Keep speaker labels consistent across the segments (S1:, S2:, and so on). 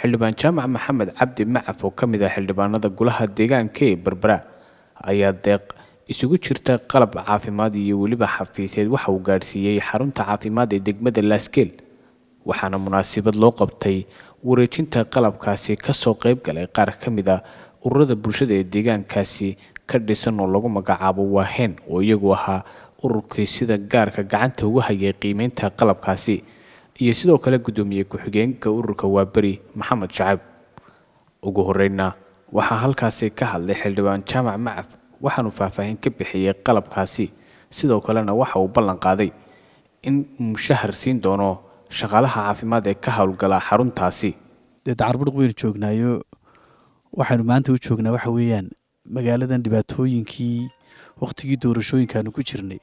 S1: xildhibaan jaamac maxamed cabdi macaf oo ka mid ah xildhibaanada gulaha deegaanka ee berbera ayaa deeq isugu jirta qalab caafimaad iyo weliba xafiiseed waxa uu gaadhsiiyey xarunta caafimaad ee degmada laaskeel waxaana munaasibad loo qabtay wareejinta qalabkaasi kasoo qayb galay qaar ka mid a ah ururada bulshada ee deegaankaasi ka dhisan oo lagu magacaabo waaheen oo iyagu ahaa ururkii sida gaarka gacanta uga hayay qiimeynta qalabkaasi iyo sidoo kale guddoomiye ku-xigeenka ururka waaberi maxamed shacab ugu horreynna waxaa halkaasi ka hadlay xildhibaan jaamac macaf waxaanu faahfaahin ka bixiyey qalabkaasi sidoo kalena waxa uu ballan qaaday in mushahar siin doono shaqaalaha caafimaad ee ka howlgalaa xaruntaasi
S2: dee dacarburq weynu joognaayo waxaanu maanta u joognaa waxa weeyaan magaaladan dhibaatooyinkii wakhtigii doorashooyinkaanu ku jirnay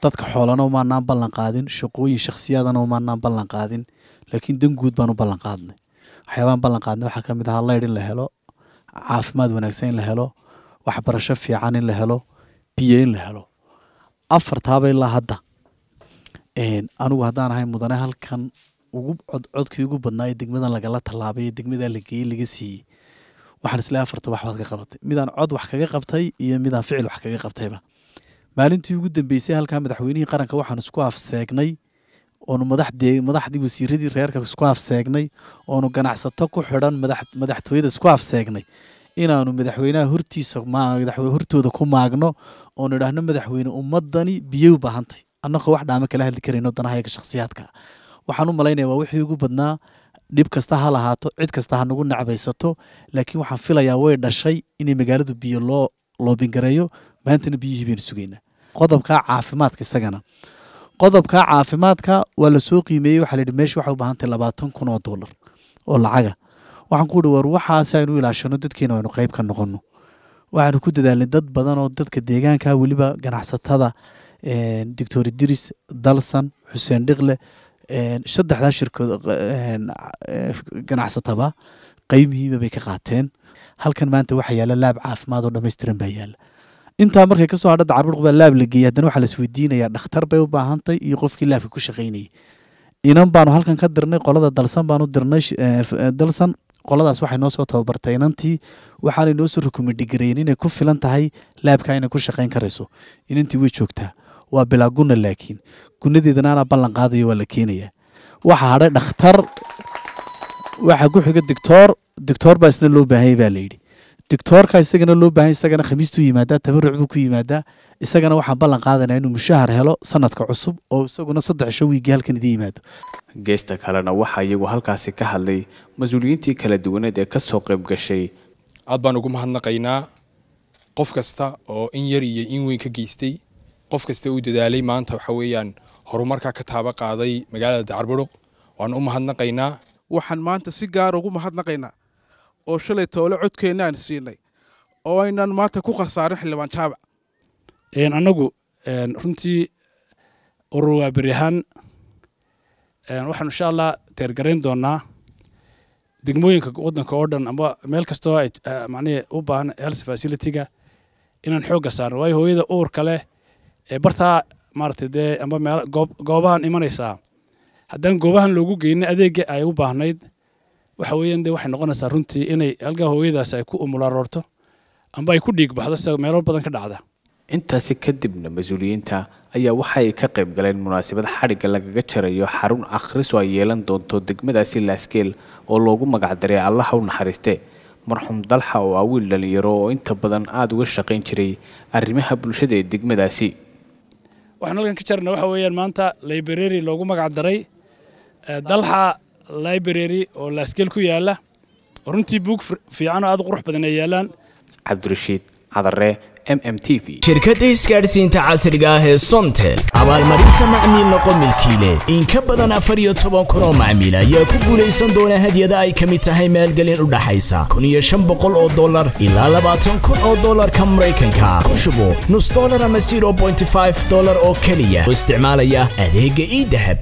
S2: dadka xoolana umaanaan ballan qaadin shaqooyin shakhsiyaadana umaanaan ballan qaadin laakiin danguud baan u ballan qaadnay waxyaabaan ballan qaadnay waxaa ka mid ahaa laydh in la helo caafimaad wanaagsan in la helo waxbarasho fiican in la helo biyo in la helo afartaaba ilaa hadda anigu haddaan ahay mudane halkan ugu codkii ugu badnaa ee degmadan lagala tallaabay ee degmadaa la geeyey laga siiyey waxaan isla afarta waxbaad ka qabatay midaan cod wax kaga qabtay iyo midaan ficil wax kaga qabtayba maalintii ugu dambeysay halkaa madaxweynihii qaranka waxaan isku afseegnay oonu madaxdii wasiiradii reerka isku afseegnay oonu ganacsato ku xidhan madaxtooyada isku afseegnay inaanu madaxweynaha hortiisa hortooda ku maagno oonu idhaahno madaxweyne ummadani biyo u baahantay annagoo wax dhaamo kala hadli karayno danahayaga shakhsiyaadka waxaan u malaynaya waa wixii ugu badnaa dhib kasta ha lahaato cid kasta ha nagu nacbaysato laakiin waxaan filayaa way dhashay inay magaaladu biyo loo loobingareeyo maantana biyihii baynu sugaynaa qodobka caafimaadka isagana qodobka caafimaadka waa lasoo qiimeeyey waxaa layihi meesha waxay u baahantay labaatan kun oo dollar oo lacaga waxaan ku uhi war waxaas aynu ilaashano dadkiina waynu qayb ka noqono waxaanu ku dadaalnay dad badan oo dadka deegaanka weliba ganacsatada doctor idris dalsan xuseen dhiqle saddexdaa shirkoo ganacsataba qayb muhiima bay ka qaateen halkan maanta waxaa yaalla laab caafimaad oo dhammaystiran baa yaalla intaa markay kasoo hadha dacarburuq laab la geeyey haddana waxaa la isweydiinayaa dhakhtar bay u baahantay iyo qofkii laabka ku shaqaynayey inan baanu halkan ka dirnay qolada dalsan baanu dirnay eh, eh, dalsan qoladaas waxay noo soo tababartay inantii waxaanay noo soo rukumidigareyn inay ku filan tahay laabkaa inay ku shaqayn karayso inantii way joogtaa waa bilaa laakiin gunadeedana ballan qaadayo waa la keenayaa waxaa hadhay dhakhtar waxaa ku xiga digtoor digtoor baa isna loo baahayay baa layidhi dictoorka isagana loo baahan isagana khamiistuu yimaadaa tabaruc buu ku yimaadaa isagana waxaan ballan qaadanaa inuu mushahar helo sanadka cusub
S1: oo isaguna saddex shan wiigi halkan idin yimaado geesta kalena waxaa iyagu halkaasi ka hadlay mas-uuliyiintii kala duwaneed ee ka soo qayb gashay aad baan ugu mahadnaqaynaa
S3: qof kasta oo in yar iyo in weyn ka geystay qof kasta uu dadaalay maanta waxa weeyaan horumarka ka taaba qaaday magaalada dacarbudhuq waan u mahadnaqaynaa waxaan maanta si gaara ugu mahadnaqaynaa oo shalay toole codkeenna siinay oo aynan maanta ku khasaarin xildhibaan jaabac anagu runtii ururwaa beri ahaan waxaanu insha allah teergarayn doonaa degmooyinka waddanka oo dhan ama meel kastoo ay u baahan health facility-ga inaan xoogga saarno waayo hooyada uurka leh ee bartaa maaragtay dee amba meel goob goobahan imanaysaa haddaan goobahan loogu geynin adeega ay u baahnayd waxa weeyaan dee waxay noqonaysaa runtii inay halkaa hooyadaas ay ku umularoorto amba ay ku dhiig baxdo sida meelo badan ka dhacda
S1: intaasi kadibna mas-uuliyiinta ayaa waxa ay ka qayb galeen munaasabad xadhigga lagaga jarayo xarun akhris oo ay yeelan doonto degmadaasi laaskeel oo loogu magacdaray allaha u naxariiste marxuum dalxa oo ah wiil dhalinyaro oo inta badan aada uga shaqayn jiray arrimaha bulshada ee degmadaasi
S3: waxaan halkan ka jarna waxa weeyaan maanta library loogu magacdaray eh, dalxa library oo laaskeel ku yaala runtii buug fiicanoo aad qurux badan ay yaalaan
S1: cabdirashiid cadarre shirkadda isgaadhsiinta casriga ah ee somtel abaalmarinta macmiil noqo milkiile in ka badan afar iyo toban kun oo macmiil ayaa ku guulaysan doona hadyada ay ka mid tahay maalgelin u dhaxaysa kun iyo shan boqol oo dolar ilaa labaatan kun oo dolarka maraykanka ku shubo nus dolar ama siro bonty five dolar oo keliya oo isticmaalaya adeegga ii dahab